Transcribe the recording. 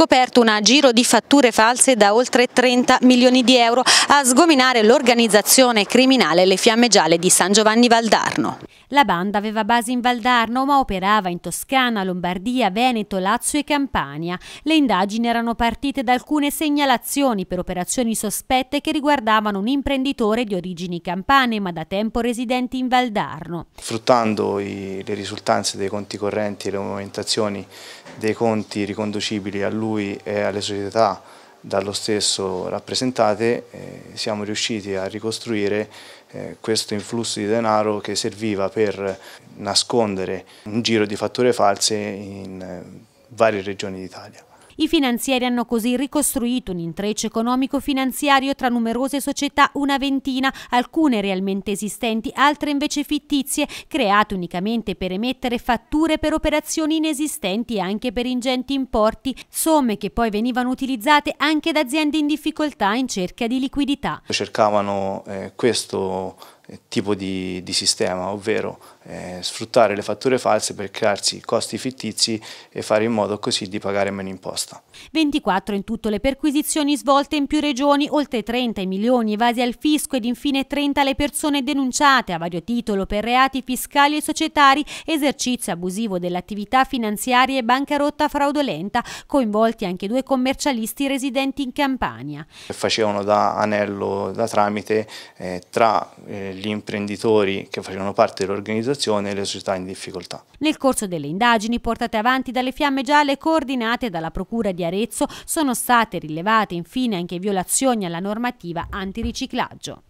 scoperto un giro di fatture false da oltre 30 milioni di euro a sgominare l'organizzazione criminale Le Fiamme Gialle di San Giovanni Valdarno. La banda aveva base in Valdarno ma operava in Toscana, Lombardia, Veneto, Lazio e Campania. Le indagini erano partite da alcune segnalazioni per operazioni sospette che riguardavano un imprenditore di origini campane ma da tempo residenti in Valdarno. Sfruttando i, le risultanze dei conti correnti e le aumentazioni dei conti riconducibili all'U lui e alle società dallo stesso rappresentate, eh, siamo riusciti a ricostruire eh, questo influsso di denaro che serviva per nascondere un giro di fatture false in eh, varie regioni d'Italia. I finanzieri hanno così ricostruito un intreccio economico-finanziario tra numerose società, una ventina, alcune realmente esistenti, altre invece fittizie, create unicamente per emettere fatture per operazioni inesistenti e anche per ingenti importi, somme che poi venivano utilizzate anche da aziende in difficoltà in cerca di liquidità. Cercavano eh, questo tipo di, di sistema, ovvero eh, sfruttare le fatture false per crearsi costi fittizi e fare in modo così di pagare meno imposta. 24 in tutto le perquisizioni svolte in più regioni, oltre 30 i milioni evasi al fisco ed infine 30 le persone denunciate a vario titolo per reati fiscali e societari, esercizio abusivo dell'attività finanziaria e bancarotta fraudolenta, coinvolti anche due commercialisti residenti in Campania. Facevano da anello, da tramite eh, tra eh, gli imprenditori che facevano parte dell'organizzazione e le società in difficoltà. Nel corso delle indagini portate avanti dalle fiamme gialle coordinate dalla Procura di Arezzo sono state rilevate infine anche violazioni alla normativa antiriciclaggio.